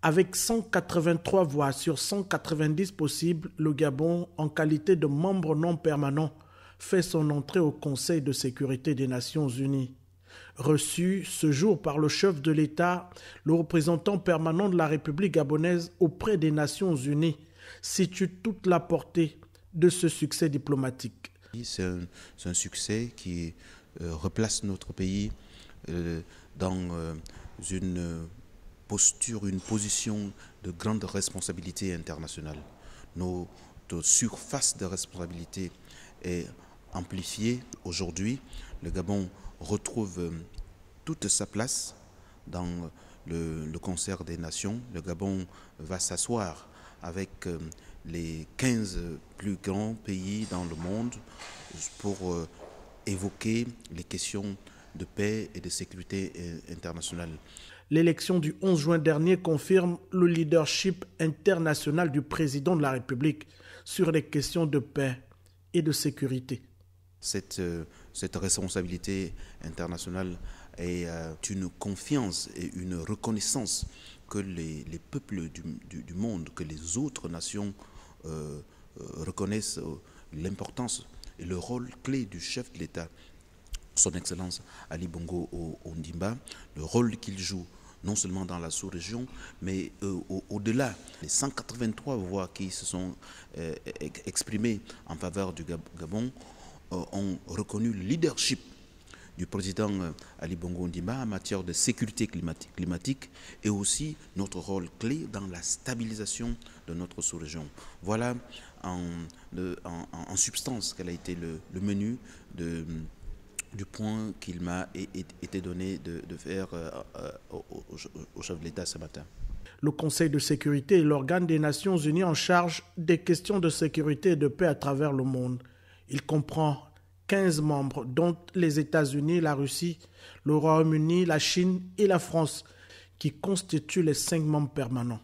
Avec 183 voix sur 190 possibles, le Gabon, en qualité de membre non permanent, fait son entrée au Conseil de sécurité des Nations Unies. Reçu ce jour par le chef de l'État, le représentant permanent de la République gabonaise auprès des Nations Unies situe toute la portée de ce succès diplomatique. C'est un, succès qui euh, replace notre pays euh, dans euh, une posture, une position de grande responsabilité internationale. Notre surface de responsabilité est amplifiée aujourd'hui. Le Gabon retrouve euh, toute sa place dans le, concert des nations. Le Gabon va s'asseoir avec euh, les 15 plus grands pays dans le monde pour euh, évoquer les questions de paix et de sécurité internationale. L'élection du 11 juin dernier confirme le leadership international du président de la République sur les questions de paix et de sécurité. Cette, euh, responsabilité internationale est euh, une confiance et une reconnaissance que les, peuples du, monde, que les autres nations euh, reconnaissent l'importance et le rôle clé du chef de l'État, son Excellence Ali Bongo Ondimba, le rôle qu'il joue non seulement dans la sous-région, mais euh, au-delà. les 183 voix qui se sont euh, exprimées en faveur du Gabon euh, ont reconnu le leadership du président Ali Bongo Ndima en matière de sécurité climatique, climatique, et aussi notre rôle clé dans la stabilisation de notre sous-région. Voilà en, substance quel a été le menu de du point qu'il m'a été donné de, faire euh, euh, au, chef de l'État ce matin. Le Conseil de sécurité est l'organe des Nations Unies en charge des questions de sécurité et de paix à travers le monde. Il comprend 15 membres, dont les États-Unis, la Russie, le Royaume-Uni, la Chine et la France, qui constituent les cinq membres permanents.